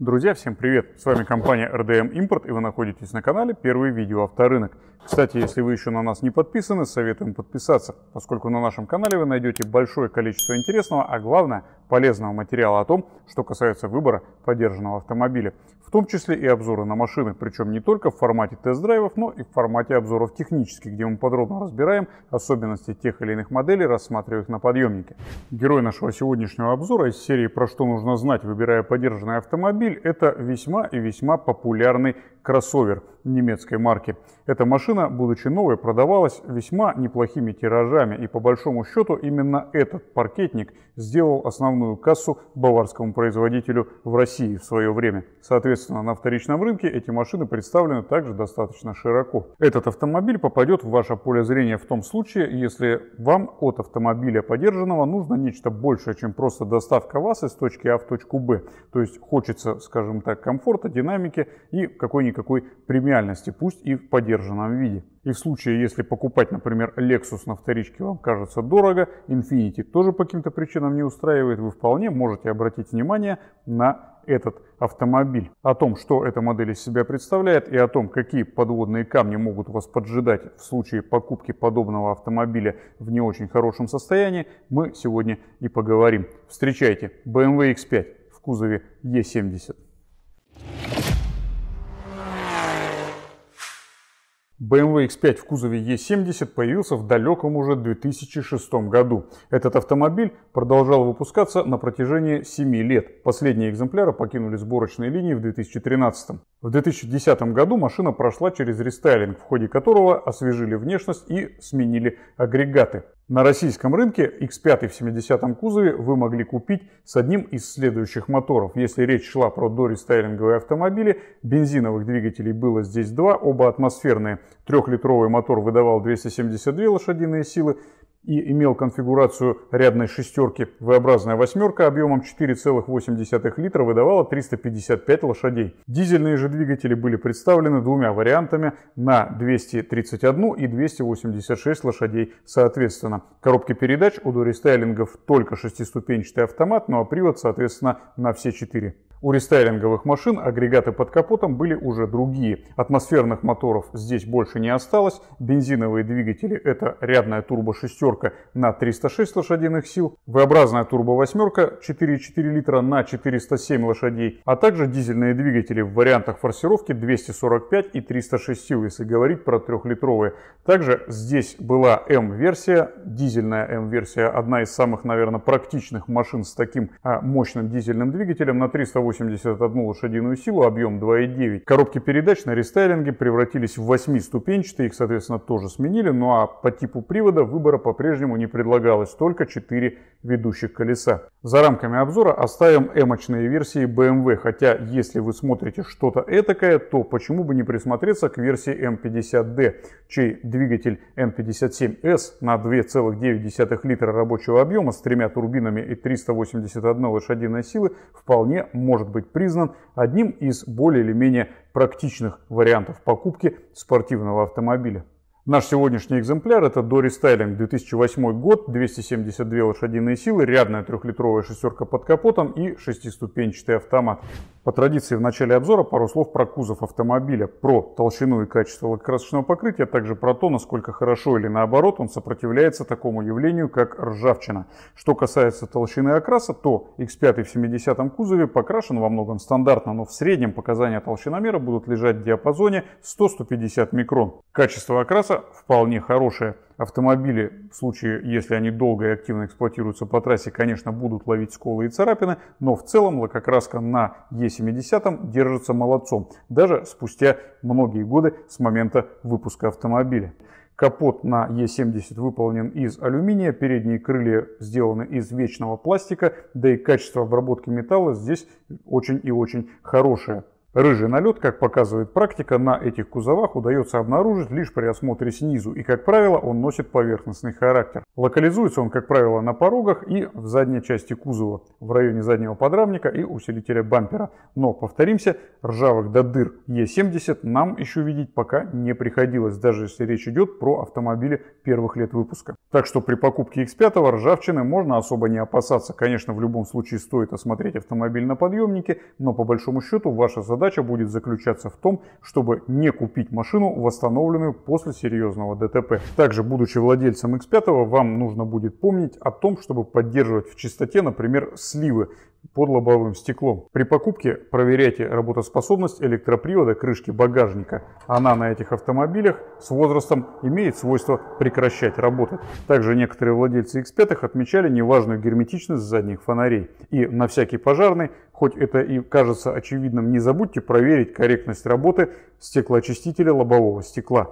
Друзья, всем привет! С вами компания RDM Import и вы находитесь на канале Первый видео авторынок. Кстати, если вы еще на нас не подписаны, советуем подписаться, поскольку на нашем канале вы найдете большое количество интересного, а главное полезного материала о том, что касается выбора поддержанного автомобиля. В том числе и обзоры на машины, причем не только в формате тест-драйвов, но и в формате обзоров технических, где мы подробно разбираем особенности тех или иных моделей, рассматривая их на подъемнике. Герой нашего сегодняшнего обзора из серии «Про что нужно знать, выбирая поддержанный автомобиль» автомобиль – это весьма и весьма популярный кроссовер немецкой марки. Эта машина, будучи новой, продавалась весьма неплохими тиражами, и по большому счету именно этот паркетник сделал основную кассу баварскому производителю в России в свое время. Соответственно, на вторичном рынке эти машины представлены также достаточно широко. Этот автомобиль попадет в ваше поле зрения в том случае, если вам от автомобиля подержанного нужно нечто большее, чем просто доставка вас из точки А в точку Б. То есть хочется скажем так, комфорта, динамики и какой-никакой премиальности, пусть и в поддержанном виде. И в случае, если покупать, например, Lexus на вторичке вам кажется дорого, Infiniti тоже по каким-то причинам не устраивает, вы вполне можете обратить внимание на этот автомобиль. О том, что эта модель из себя представляет и о том, какие подводные камни могут вас поджидать в случае покупки подобного автомобиля в не очень хорошем состоянии, мы сегодня и поговорим. Встречайте BMW X5 в кузове Е70. BMW X5 в кузове E70 появился в далеком уже 2006 году. Этот автомобиль продолжал выпускаться на протяжении 7 лет. Последние экземпляры покинули сборочные линии в 2013. В 2010 году машина прошла через рестайлинг, в ходе которого освежили внешность и сменили агрегаты. На российском рынке X5 в 70-м кузове вы могли купить с одним из следующих моторов. Если речь шла про дорестайлинговые автомобили, бензиновых двигателей было здесь два, оба атмосферные. Трехлитровый мотор выдавал 272 лошадиные силы, и имел конфигурацию рядной шестерки, V-образная восьмерка объемом 4,8 литра выдавала 355 лошадей. Дизельные же двигатели были представлены двумя вариантами на 231 и 286 лошадей соответственно. Коробки передач у дорестайлингов только шестиступенчатый автомат, ну а привод, соответственно, на все четыре. У рестайлинговых машин агрегаты под капотом были уже другие. Атмосферных моторов здесь больше не осталось. Бензиновые двигатели – это рядная турбо-шестерка восьмерка на 306 лошадиных сил, V-образная турбо-восьмерка 4,4 литра на 407 лошадей, а также дизельные двигатели в вариантах форсировки 245 и 306 сил, если говорить про трехлитровые. Также здесь была М-версия, эм дизельная М-версия, эм одна из самых, наверное, практичных машин с таким а, мощным дизельным двигателем на 381 лошадиную силу, объем 2,9. Коробки передач на рестайлинге превратились в 8-ступенчатые, их, соответственно, тоже сменили, ну а по типу привода выбора по по-прежнему не предлагалось, только 4 ведущих колеса. За рамками обзора оставим эмочные версии BMW, эм хотя если вы смотрите что-то этакое, то почему бы не присмотреться к версии M50D, эм чей двигатель M57S эм на 2,9 литра рабочего объема с тремя турбинами и 381 лошадиной силы вполне может быть признан одним из более или менее практичных вариантов покупки спортивного автомобиля. Наш сегодняшний экземпляр это Doris Styling 2008 год, 272 лошадиные силы, рядная трехлитровая шестерка под капотом и шестиступенчатый автомат. По традиции в начале обзора пару слов про кузов автомобиля, про толщину и качество лакокрасочного покрытия, а также про то, насколько хорошо или наоборот он сопротивляется такому явлению, как ржавчина. Что касается толщины окраса, то X5 в 70-м кузове покрашен во многом стандартно, но в среднем показания толщиномера будут лежать в диапазоне 100-150 микрон. Качество окраса вполне хорошее. Автомобили, в случае, если они долго и активно эксплуатируются по трассе, конечно, будут ловить сколы и царапины, но в целом лакокраска на Е70 держится молодцом, даже спустя многие годы с момента выпуска автомобиля. Капот на Е70 выполнен из алюминия, передние крылья сделаны из вечного пластика, да и качество обработки металла здесь очень и очень хорошее. Рыжий налет, как показывает практика, на этих кузовах удается обнаружить лишь при осмотре снизу, и, как правило, он носит поверхностный характер. Локализуется он, как правило, на порогах и в задней части кузова, в районе заднего подрамника и усилителя бампера. Но, повторимся, ржавых до дыр Е70 нам еще видеть пока не приходилось, даже если речь идет про автомобили первых лет выпуска. Так что при покупке X5 ржавчины можно особо не опасаться. Конечно, в любом случае стоит осмотреть автомобиль на подъемнике, но по большому счету ваша задача задача будет заключаться в том, чтобы не купить машину, восстановленную после серьезного ДТП. Также, будучи владельцем X5, вам нужно будет помнить о том, чтобы поддерживать в чистоте, например, сливы, под лобовым стеклом. При покупке проверяйте работоспособность электропривода крышки багажника. Она на этих автомобилях с возрастом имеет свойство прекращать работать. Также некоторые владельцы X5 отмечали неважную герметичность задних фонарей. И на всякий пожарный, хоть это и кажется очевидным, не забудьте проверить корректность работы стеклоочистителя лобового стекла.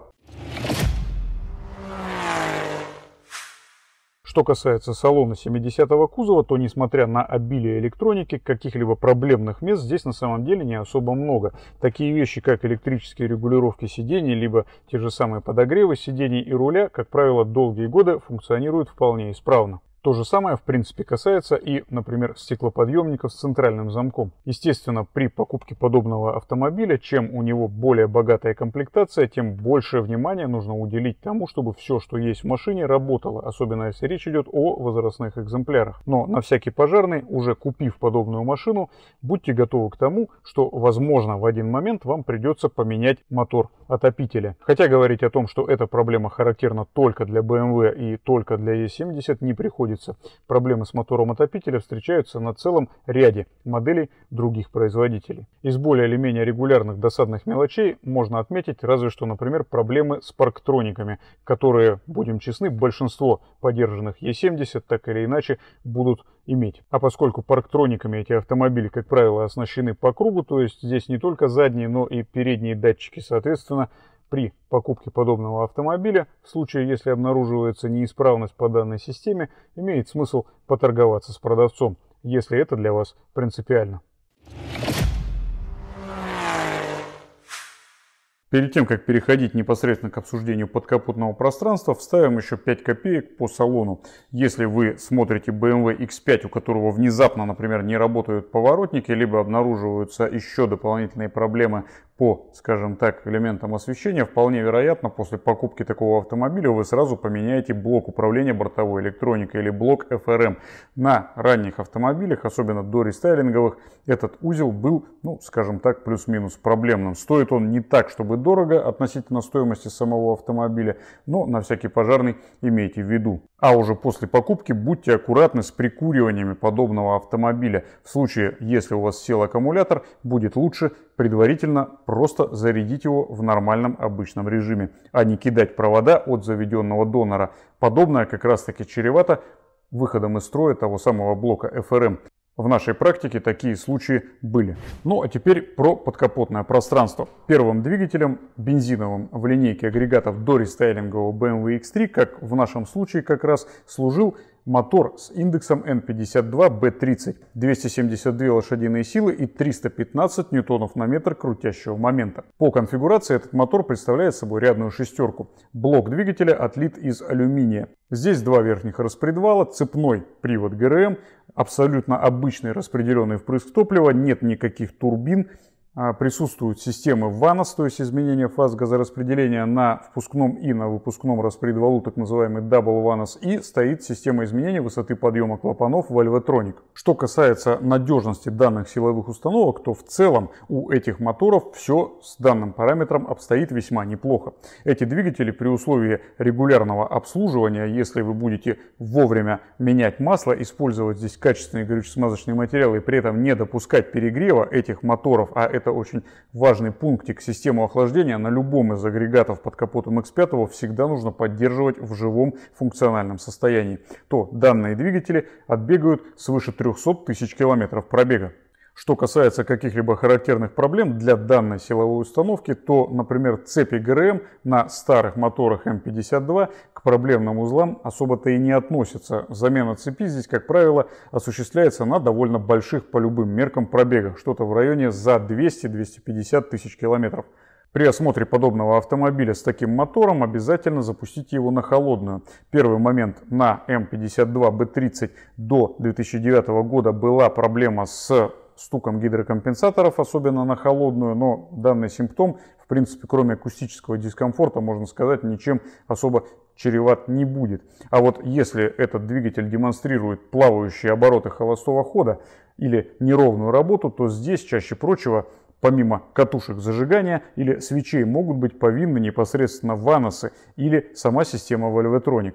Что касается салона 70-го кузова, то несмотря на обилие электроники, каких-либо проблемных мест здесь на самом деле не особо много. Такие вещи, как электрические регулировки сидений, либо те же самые подогревы сидений и руля, как правило, долгие годы функционируют вполне исправно. То же самое, в принципе, касается и, например, стеклоподъемников с центральным замком. Естественно, при покупке подобного автомобиля, чем у него более богатая комплектация, тем больше внимания нужно уделить тому, чтобы все, что есть в машине, работало, особенно если речь идет о возрастных экземплярах. Но на всякий пожарный, уже купив подобную машину, будьте готовы к тому, что, возможно, в один момент вам придется поменять мотор отопителя. Хотя говорить о том, что эта проблема характерна только для BMW и только для E70, не приходится улице. Проблемы с мотором отопителя встречаются на целом ряде моделей других производителей. Из более или менее регулярных досадных мелочей можно отметить разве что, например, проблемы с парктрониками, которые, будем честны, большинство подержанных E70 так или иначе будут иметь. А поскольку парктрониками эти автомобили, как правило, оснащены по кругу, то есть здесь не только задние, но и передние датчики, соответственно, при покупке подобного автомобиля, в случае, если обнаруживается неисправность по данной системе, имеет смысл поторговаться с продавцом, если это для вас принципиально. Перед тем, как переходить непосредственно к обсуждению подкапотного пространства, вставим еще 5 копеек по салону. Если вы смотрите BMW X5, эм у которого внезапно, например, не работают поворотники, либо обнаруживаются еще дополнительные проблемы по, скажем так, элементам освещения, вполне вероятно, после покупки такого автомобиля вы сразу поменяете блок управления бортовой электроникой или блок FRM. На ранних автомобилях, особенно до рестайлинговых, этот узел был, ну, скажем так, плюс-минус проблемным. Стоит он не так, чтобы дорого относительно стоимости самого автомобиля, но на всякий пожарный имейте в виду. А уже после покупки будьте аккуратны с прикуриваниями подобного автомобиля. В случае, если у вас сел аккумулятор, будет лучше предварительно просто зарядить его в нормальном обычном режиме, а не кидать провода от заведенного донора. Подобное как раз таки чревато выходом из строя того самого блока FRM. В нашей практике такие случаи были. Ну а теперь про подкапотное пространство. Первым двигателем бензиновым в линейке агрегатов до рестайлингового BMW X3, как в нашем случае как раз, служил мотор с индексом N52B30, 272 лошадиные силы и 315 ньютонов на метр крутящего момента. По конфигурации этот мотор представляет собой рядную шестерку. Блок двигателя отлит из алюминия. Здесь два верхних распредвала, цепной привод ГРМ, абсолютно обычный распределенный впрыск топлива, нет никаких турбин, а, присутствуют системы ВАНОС, то есть изменение фаз газораспределения на впускном и на выпускном распредвалу, так называемый Double VANOS, и стоит система изменения высоты подъема клапанов Valvetronic. Что касается надежности данных силовых установок, то в целом у этих моторов все с данным параметром обстоит весьма неплохо. Эти двигатели при условии регулярного обслуживания, если вы будете вовремя менять масло, использовать здесь качественные горюче-смазочные материалы и при этом не допускать перегрева этих моторов, а это это очень важный пунктик. Систему охлаждения на любом из агрегатов под капотом X5 всегда нужно поддерживать в живом функциональном состоянии. То данные двигатели отбегают свыше 300 тысяч километров пробега. Что касается каких-либо характерных проблем для данной силовой установки, то, например, цепи ГРМ на старых моторах М52 проблемным узлам особо-то и не относится. Замена цепи здесь, как правило, осуществляется на довольно больших по любым меркам пробегах, что-то в районе за 200-250 тысяч километров. При осмотре подобного автомобиля с таким мотором обязательно запустите его на холодную. Первый момент на М52B30 до 2009 года была проблема с стуком гидрокомпенсаторов, особенно на холодную, но данный симптом, в принципе, кроме акустического дискомфорта, можно сказать, ничем особо чреват не будет. А вот если этот двигатель демонстрирует плавающие обороты холостого хода или неровную работу, то здесь чаще прочего помимо катушек зажигания или свечей могут быть повинны непосредственно ваносы или сама система вольветроник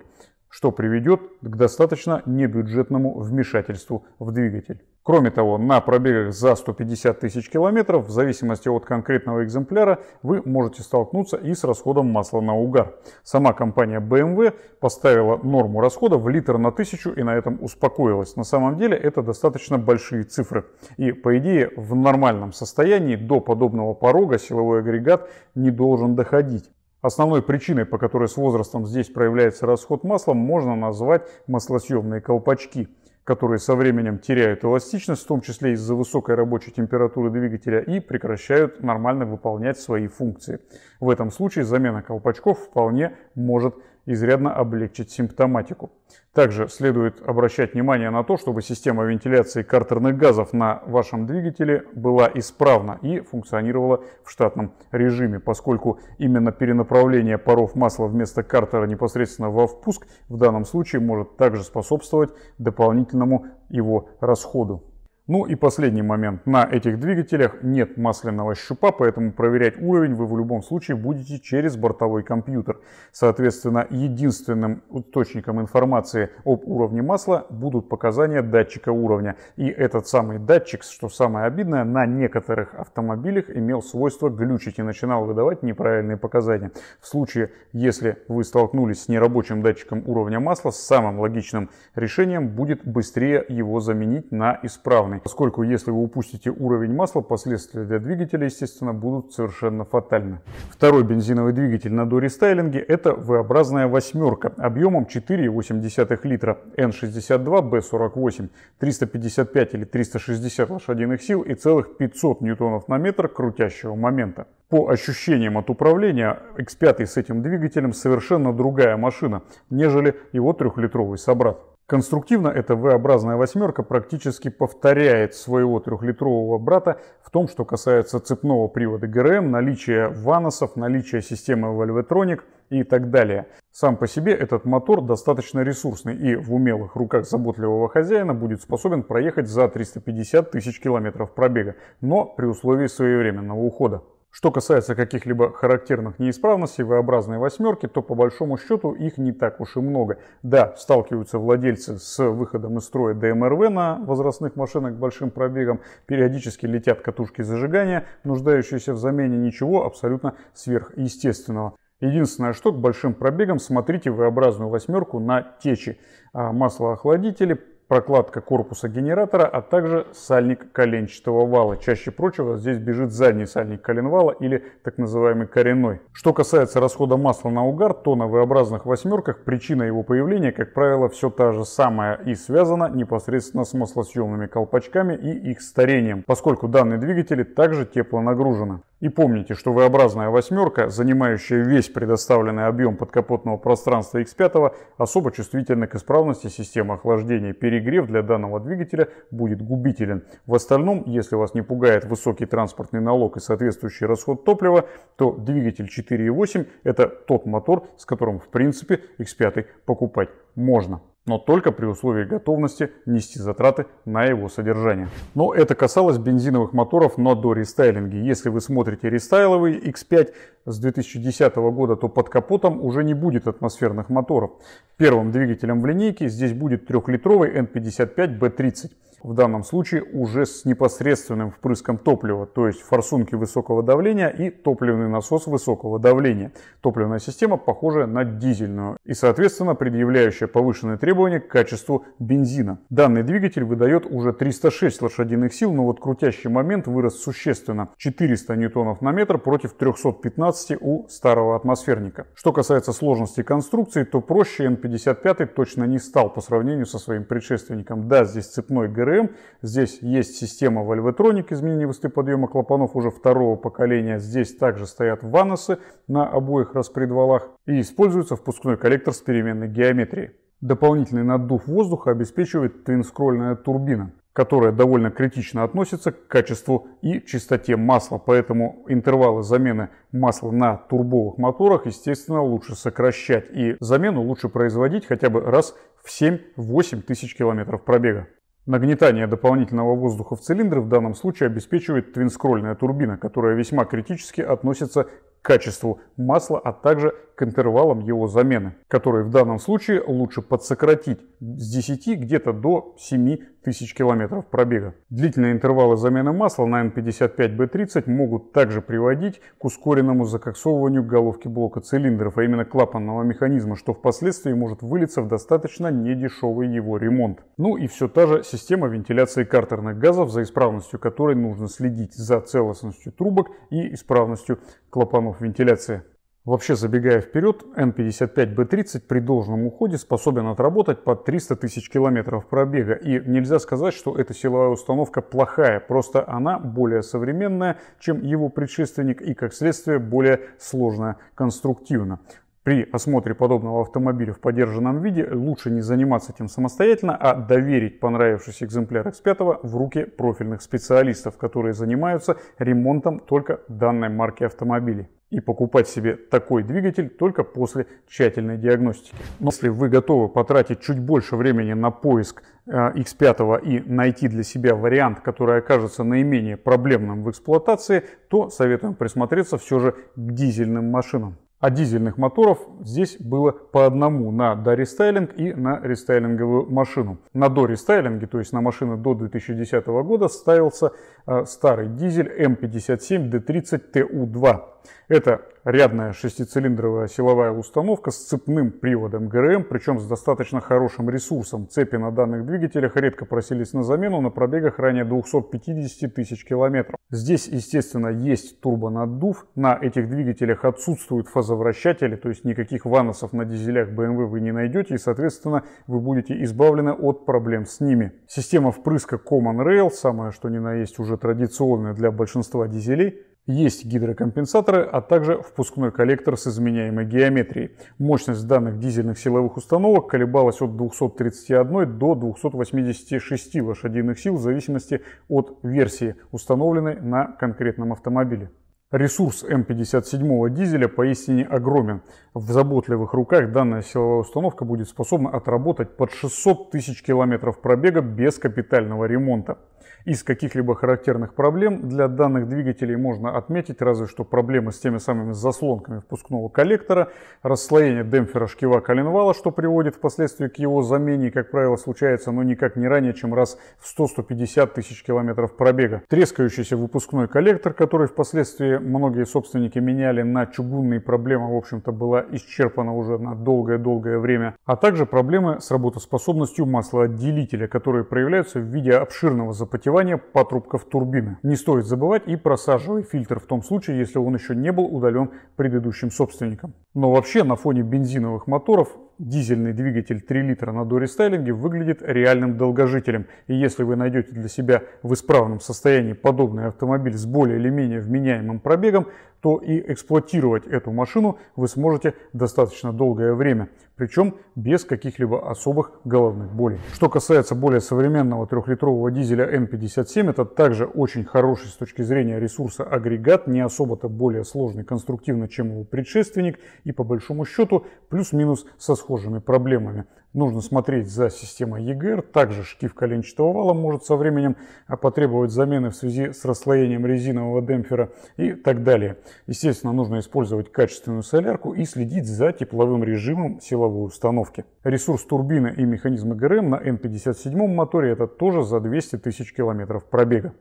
что приведет к достаточно небюджетному вмешательству в двигатель. Кроме того, на пробегах за 150 тысяч километров, в зависимости от конкретного экземпляра, вы можете столкнуться и с расходом масла на угар. Сама компания BMW эм поставила норму расхода в литр на тысячу и на этом успокоилась. На самом деле это достаточно большие цифры. И по идее в нормальном состоянии до подобного порога силовой агрегат не должен доходить. Основной причиной, по которой с возрастом здесь проявляется расход маслом, можно назвать маслосъемные колпачки, которые со временем теряют эластичность, в том числе из-за высокой рабочей температуры двигателя, и прекращают нормально выполнять свои функции. В этом случае замена колпачков вполне может изрядно облегчить симптоматику. Также следует обращать внимание на то, чтобы система вентиляции картерных газов на вашем двигателе была исправна и функционировала в штатном режиме, поскольку именно перенаправление паров масла вместо картера непосредственно во впуск в данном случае может также способствовать дополнительному его расходу. Ну и последний момент. На этих двигателях нет масляного щупа, поэтому проверять уровень вы в любом случае будете через бортовой компьютер. Соответственно, единственным источником информации об уровне масла будут показания датчика уровня. И этот самый датчик, что самое обидное, на некоторых автомобилях имел свойство глючить и начинал выдавать неправильные показания. В случае, если вы столкнулись с нерабочим датчиком уровня масла, самым логичным решением будет быстрее его заменить на исправный поскольку если вы упустите уровень масла, последствия для двигателя, естественно, будут совершенно фатальны. Второй бензиновый двигатель на дорестайлинге – это V-образная восьмерка объемом 4,8 литра N62B48, 355 или 360 лошадиных сил и целых 500 ньютонов на метр крутящего момента. По ощущениям от управления, X5 с этим двигателем совершенно другая машина, нежели его трехлитровый собрат. Конструктивно эта V-образная восьмерка практически повторяет своего трехлитрового брата в том, что касается цепного привода ГРМ, наличия ваносов, наличия системы Valvetronic и так далее. Сам по себе этот мотор достаточно ресурсный и в умелых руках заботливого хозяина будет способен проехать за 350 тысяч километров пробега, но при условии своевременного ухода. Что касается каких-либо характерных неисправностей V-образной восьмерки, то по большому счету их не так уж и много. Да, сталкиваются владельцы с выходом из строя ДМРВ на возрастных машинах большим пробегом, периодически летят катушки зажигания, нуждающиеся в замене ничего абсолютно сверхъестественного. Единственное, что к большим пробегам смотрите V-образную восьмерку на течи. А охладители прокладка корпуса генератора, а также сальник коленчатого вала. Чаще прочего здесь бежит задний сальник коленвала или так называемый коренной. Что касается расхода масла на угар, то на V-образных восьмерках причина его появления, как правило, все та же самая и связана непосредственно с маслосъемными колпачками и их старением, поскольку данные двигатели также теплонагружены. И помните, что V-образная восьмерка, занимающая весь предоставленный объем подкапотного пространства X5, особо чувствительна к исправности системы охлаждения перегрева перегрев для данного двигателя будет губителен. В остальном, если вас не пугает высокий транспортный налог и соответствующий расход топлива, то двигатель 4.8 это тот мотор, с которым в принципе X5 покупать можно но только при условии готовности нести затраты на его содержание. Но это касалось бензиновых моторов, на дорестайлинге. Если вы смотрите рестайловый X5 с 2010 года, то под капотом уже не будет атмосферных моторов. Первым двигателем в линейке здесь будет трехлитровый N55B30 в данном случае уже с непосредственным впрыском топлива, то есть форсунки высокого давления и топливный насос высокого давления. Топливная система похожа на дизельную и, соответственно, предъявляющая повышенные требования к качеству бензина. Данный двигатель выдает уже 306 лошадиных сил, но вот крутящий момент вырос существенно 400 ньютонов на метр против 315 у старого атмосферника. Что касается сложности конструкции, то проще N55 точно не стал по сравнению со своим предшественником. Да, здесь цепной ГР ГРМ. Здесь есть система вольветрonic изменения высоты подъема клапанов уже второго поколения. Здесь также стоят ваносы на обоих распредвалах и используется впускной коллектор с переменной геометрией. Дополнительный наддув воздуха обеспечивает твинскрольная турбина которая довольно критично относится к качеству и чистоте масла. Поэтому интервалы замены масла на турбовых моторах, естественно, лучше сокращать. И замену лучше производить хотя бы раз в 7-8 тысяч километров пробега. Нагнетание дополнительного воздуха в цилиндры в данном случае обеспечивает твинскрольная турбина, которая весьма критически относится к качеству масла, а также к интервалам его замены, которые в данном случае лучше подсократить с 10 где-то до 7 тысяч километров пробега. Длительные интервалы замены масла на N55B30 могут также приводить к ускоренному закоксовыванию головки блока цилиндров, а именно клапанного механизма, что впоследствии может вылиться в достаточно недешевый его ремонт. Ну и все та же система вентиляции картерных газов, за исправностью которой нужно следить за целостностью трубок и исправностью клапанов вентиляции. Вообще, забегая вперед, М55Б30 при должном уходе способен отработать по 300 тысяч километров пробега. И нельзя сказать, что эта силовая установка плохая, просто она более современная, чем его предшественник и, как следствие, более сложная конструктивно при осмотре подобного автомобиля в подержанном виде лучше не заниматься этим самостоятельно, а доверить понравившийся экземпляр X5 в руки профильных специалистов, которые занимаются ремонтом только данной марки автомобилей. И покупать себе такой двигатель только после тщательной диагностики. Но если вы готовы потратить чуть больше времени на поиск X5 э, и найти для себя вариант, который окажется наименее проблемным в эксплуатации, то советуем присмотреться все же к дизельным машинам а дизельных моторов здесь было по одному на дорестайлинг и на рестайлинговую машину. На дорестайлинге, то есть на машины до 2010 года, ставился э, старый дизель М57D30TU2. Это рядная шестицилиндровая силовая установка с цепным приводом ГРМ, причем с достаточно хорошим ресурсом. Цепи на данных двигателях редко просились на замену на пробегах ранее 250 тысяч километров. Здесь, естественно, есть турбонаддув. На этих двигателях отсутствуют фазовращатели, то есть никаких ваносов на дизелях BMW вы не найдете, и, соответственно, вы будете избавлены от проблем с ними. Система впрыска Common Rail, самое что ни на есть уже традиционная для большинства дизелей, есть гидрокомпенсаторы, а также впускной коллектор с изменяемой геометрией. Мощность данных дизельных силовых установок колебалась от 231 до 286 лошадиных сил в зависимости от версии, установленной на конкретном автомобиле. Ресурс М57 дизеля поистине огромен. В заботливых руках данная силовая установка будет способна отработать под 600 тысяч километров пробега без капитального ремонта из каких-либо характерных проблем. Для данных двигателей можно отметить разве что проблемы с теми самыми заслонками впускного коллектора, расслоение демпфера шкива коленвала, что приводит впоследствии к его замене, как правило, случается, но никак не ранее, чем раз в 100-150 тысяч километров пробега. Трескающийся выпускной коллектор, который впоследствии многие собственники меняли на чугунные проблемы, в общем-то, была исчерпана уже на долгое-долгое время. А также проблемы с работоспособностью маслоотделителя, которые проявляются в виде обширного запотевания запотевания патрубков турбины. Не стоит забывать и про фильтр в том случае, если он еще не был удален предыдущим собственником. Но вообще на фоне бензиновых моторов дизельный двигатель 3 литра на дорестайлинге выглядит реальным долгожителем. И если вы найдете для себя в исправном состоянии подобный автомобиль с более или менее вменяемым пробегом, то и эксплуатировать эту машину вы сможете достаточно долгое время, причем без каких-либо особых головных болей. Что касается более современного трехлитрового дизеля N57, это также очень хороший с точки зрения ресурса агрегат, не особо-то более сложный конструктивно, чем его предшественник, и по большому счету плюс-минус со сходными схожими проблемами. Нужно смотреть за системой ЕГР. Также шкив коленчатого вала может со временем а, потребовать замены в связи с расслоением резинового демпфера и так далее. Естественно, нужно использовать качественную солярку и следить за тепловым режимом силовой установки. Ресурс турбины и механизм ГРМ на n 57 моторе это тоже за 200 тысяч километров пробега.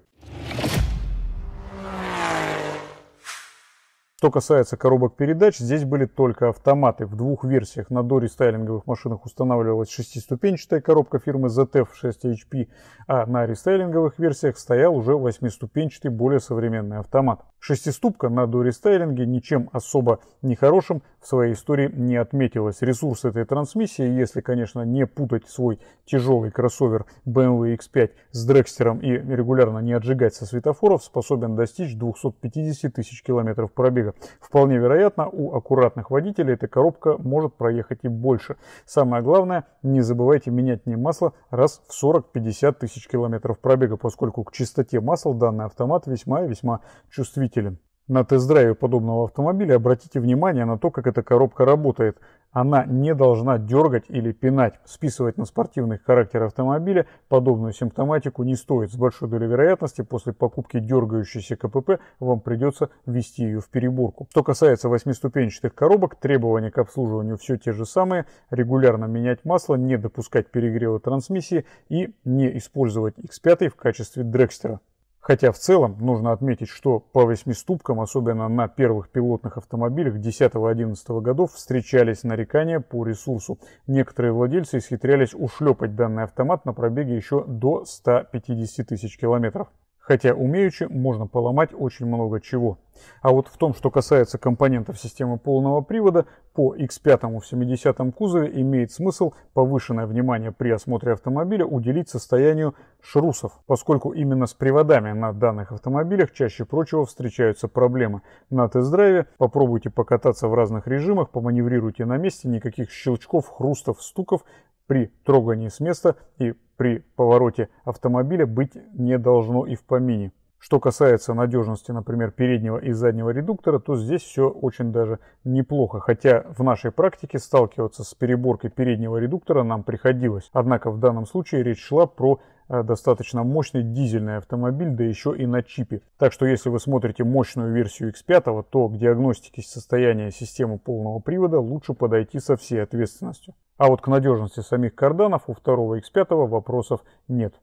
Что касается коробок передач, здесь были только автоматы. В двух версиях на дорестайлинговых машинах устанавливалась шестиступенчатая коробка фирмы ZF 6HP, а на рестайлинговых версиях стоял уже восьмиступенчатый более современный автомат. Шестиступка на дорестайлинге ничем особо не хорошим в своей истории не отметилась. Ресурс этой трансмиссии, если, конечно, не путать свой тяжелый кроссовер BMW X5 эм с дрекстером и регулярно не отжигать со светофоров, способен достичь 250 тысяч километров пробега пробега. Вполне вероятно, у аккуратных водителей эта коробка может проехать и больше. Самое главное, не забывайте менять не масло раз в 40-50 тысяч километров пробега, поскольку к чистоте масла данный автомат весьма и весьма чувствителен на тест-драйве подобного автомобиля обратите внимание на то, как эта коробка работает. Она не должна дергать или пинать. Списывать на спортивный характер автомобиля подобную симптоматику не стоит. С большой долей вероятности после покупки дергающейся КПП вам придется ввести ее в переборку. Что касается восьмиступенчатых коробок, требования к обслуживанию все те же самые. Регулярно менять масло, не допускать перегрева трансмиссии и не использовать X5 в качестве дрекстера. Хотя в целом нужно отметить, что по восьмиступкам, особенно на первых пилотных автомобилях 10-11 годов, встречались нарекания по ресурсу. Некоторые владельцы исхитрялись ушлепать данный автомат на пробеге еще до 150 тысяч километров хотя умеючи можно поломать очень много чего. А вот в том, что касается компонентов системы полного привода, по X5 в 70 кузове имеет смысл повышенное внимание при осмотре автомобиля уделить состоянию шрусов, поскольку именно с приводами на данных автомобилях чаще прочего встречаются проблемы. На тест-драйве попробуйте покататься в разных режимах, поманеврируйте на месте, никаких щелчков, хрустов, стуков при трогании с места и при повороте автомобиля быть не должно и в помине. Что касается надежности, например, переднего и заднего редуктора, то здесь все очень даже неплохо. Хотя в нашей практике сталкиваться с переборкой переднего редуктора нам приходилось. Однако в данном случае речь шла про э, достаточно мощный дизельный автомобиль, да еще и на чипе. Так что если вы смотрите мощную версию X5, то к диагностике состояния системы полного привода лучше подойти со всей ответственностью. А вот к надежности самих карданов у второго X5 вопросов нет.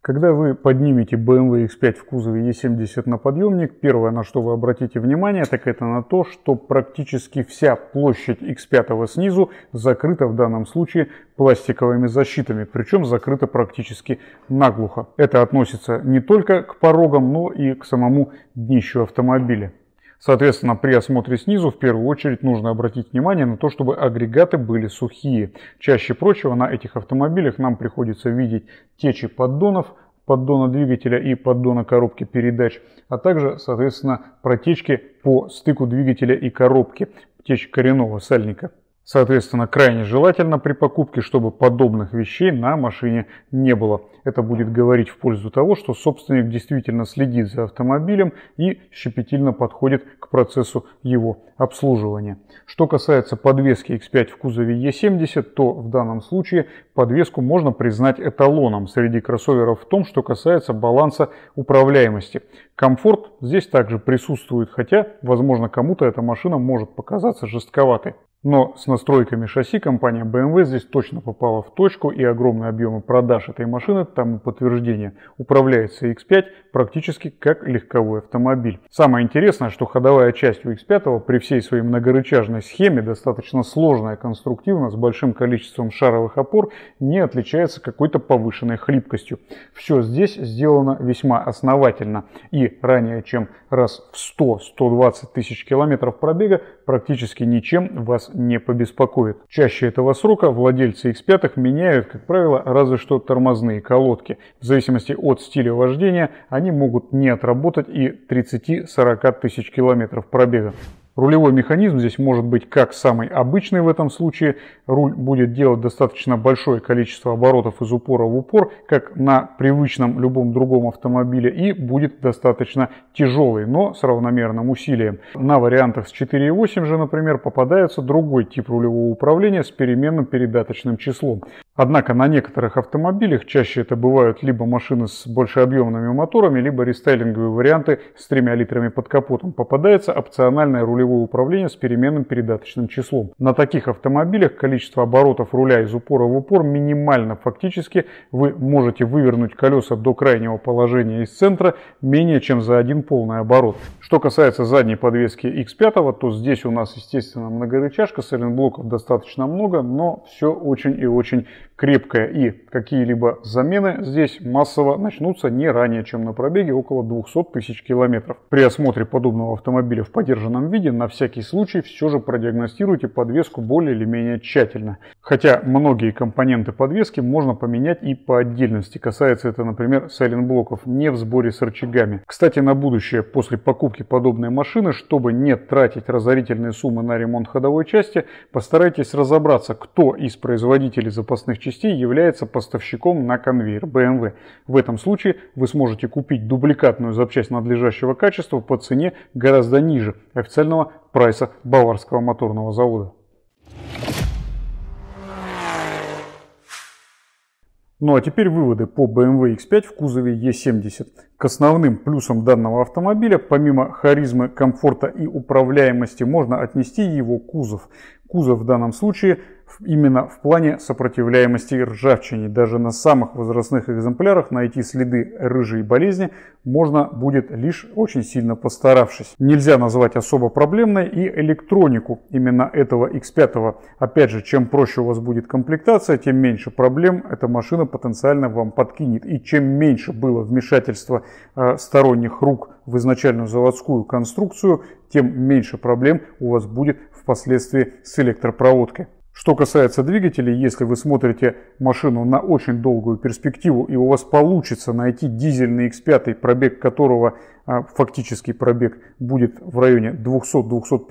Когда вы поднимете BMW X5 в кузове E70 на подъемник, первое, на что вы обратите внимание, так это на то, что практически вся площадь X5 снизу закрыта в данном случае пластиковыми защитами, причем закрыта практически наглухо. Это относится не только к порогам, но и к самому днищу автомобиля. Соответственно, при осмотре снизу в первую очередь нужно обратить внимание на то, чтобы агрегаты были сухие. Чаще прочего на этих автомобилях нам приходится видеть течи поддонов, поддона двигателя и поддона коробки передач, а также, соответственно, протечки по стыку двигателя и коробки, течь коренного сальника. Соответственно, крайне желательно при покупке, чтобы подобных вещей на машине не было. Это будет говорить в пользу того, что собственник действительно следит за автомобилем и щепетильно подходит к процессу его обслуживания. Что касается подвески X5 в кузове E70, то в данном случае подвеску можно признать эталоном среди кроссоверов в том, что касается баланса управляемости. Комфорт здесь также присутствует, хотя, возможно, кому-то эта машина может показаться жестковатой. Но с настройками шасси компания BMW здесь точно попала в точку и огромные объемы продаж этой машины тому подтверждение. Управляется X5 практически как легковой автомобиль. Самое интересное, что ходовая часть у X5 при всей своей многорычажной схеме, достаточно сложная конструктивно, с большим количеством шаровых опор, не отличается какой-то повышенной хлипкостью. Все здесь сделано весьма основательно и ранее чем раз в 100-120 тысяч километров пробега практически ничем вас не побеспокоит. Чаще этого срока владельцы X5 меняют, как правило, разве что тормозные колодки. В зависимости от стиля вождения они они могут не отработать и 30-40 тысяч километров пробега. Рулевой механизм здесь может быть как самый обычный в этом случае. Руль будет делать достаточно большое количество оборотов из упора в упор, как на привычном любом другом автомобиле, и будет достаточно тяжелый, но с равномерным усилием. На вариантах с 4.8 же, например, попадается другой тип рулевого управления с переменным передаточным числом. Однако на некоторых автомобилях чаще это бывают либо машины с большеобъемными моторами, либо рестайлинговые варианты с тремя литрами под капотом. Попадается опциональное рулевое рулевое управление с переменным передаточным числом. На таких автомобилях количество оборотов руля из упора в упор минимально. Фактически вы можете вывернуть колеса до крайнего положения из центра менее чем за один полный оборот. Что касается задней подвески X5, то здесь у нас, естественно, многорычажка, сайлентблоков достаточно много, но все очень и очень крепкое. И какие-либо замены здесь массово начнутся не ранее, чем на пробеге около 200 тысяч километров. При осмотре подобного автомобиля в подержанном виде на всякий случай все же продиагностируйте подвеску более или менее тщательно. Хотя многие компоненты подвески можно поменять и по отдельности. Касается это, например, сайлентблоков не в сборе с рычагами. Кстати, на будущее, после покупки покупки подобной машины, чтобы не тратить разорительные суммы на ремонт ходовой части, постарайтесь разобраться, кто из производителей запасных частей является поставщиком на конвейер BMW. Эм В этом случае вы сможете купить дубликатную запчасть надлежащего качества по цене гораздо ниже официального прайса баварского моторного завода. Ну а теперь выводы по BMW X5 в кузове E70. К основным плюсам данного автомобиля, помимо харизмы, комфорта и управляемости, можно отнести его кузов. Кузов в данном случае именно в плане сопротивляемости ржавчине. Даже на самых возрастных экземплярах найти следы рыжей болезни можно будет лишь очень сильно постаравшись. Нельзя назвать особо проблемной и электронику именно этого X5. Опять же, чем проще у вас будет комплектация, тем меньше проблем эта машина потенциально вам подкинет. И чем меньше было вмешательства э, сторонних рук в изначальную заводскую конструкцию, тем меньше проблем у вас будет впоследствии с электропроводкой. Что касается двигателей, если вы смотрите машину на очень долгую перспективу и у вас получится найти дизельный X5, пробег которого а, фактический пробег будет в районе 200-250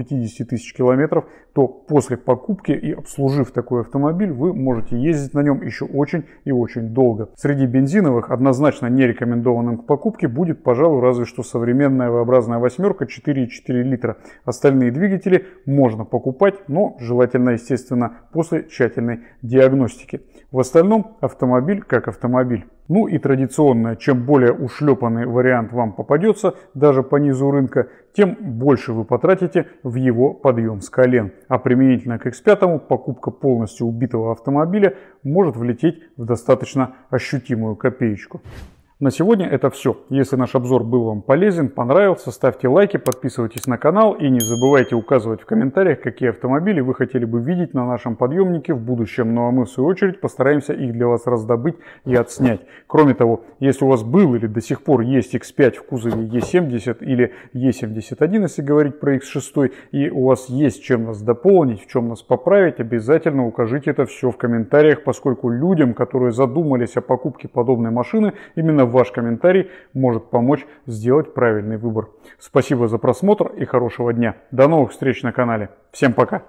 тысяч километров, то после покупки и обслужив такой автомобиль, вы можете ездить на нем еще очень и очень долго. Среди бензиновых однозначно не рекомендованным к покупке будет, пожалуй, разве что современная V-образная восьмерка 4,4 литра. Остальные двигатели можно покупать, но желательно, естественно, после тщательной диагностики. В остальном автомобиль как автомобиль. Ну и традиционно, чем более ушлепанный вариант вам попадется, даже по низу рынка, тем больше вы потратите в его подъем с колен. А применительно к X5 покупка полностью убитого автомобиля может влететь в достаточно ощутимую копеечку. На сегодня это все. Если наш обзор был вам полезен, понравился, ставьте лайки, подписывайтесь на канал и не забывайте указывать в комментариях, какие автомобили вы хотели бы видеть на нашем подъемнике в будущем. Ну а мы в свою очередь постараемся их для вас раздобыть и отснять. Кроме того, если у вас был или до сих пор есть X5 в кузове E70 или E71, если говорить про X6, и у вас есть чем нас дополнить, в чем нас поправить, обязательно укажите это все в комментариях, поскольку людям, которые задумались о покупке подобной машины, именно ваш комментарий может помочь сделать правильный выбор. Спасибо за просмотр и хорошего дня. До новых встреч на канале. Всем пока!